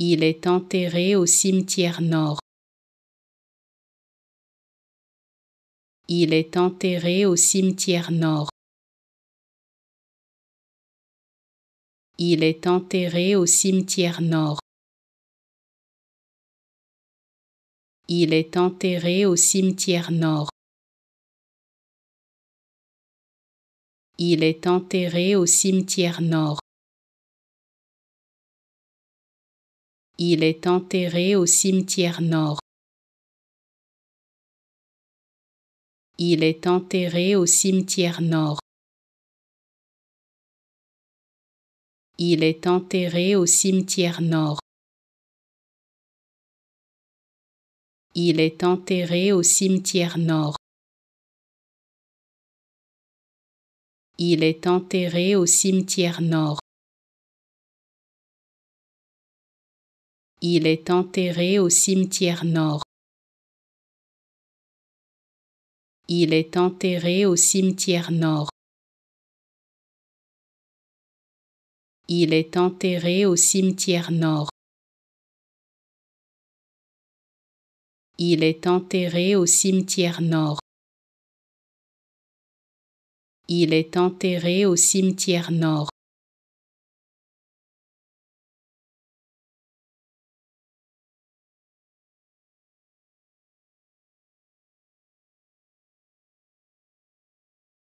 Il est enterré au cimetière nord. Il est enterré au cimetière nord. Il est enterré au cimetière nord. Il est enterré au cimetière nord. Il est enterré au cimetière nord. Il est enterré au cimetière nord. Il est enterré au cimetière nord. Il est enterré au cimetière nord. Il est enterré au cimetière nord. Il est enterré au cimetière nord. Il est enterré au cimetière nord. Il est enterré au cimetière nord. Il est enterré au cimetière nord. Il est enterré au cimetière nord. Il est enterré au cimetière nord.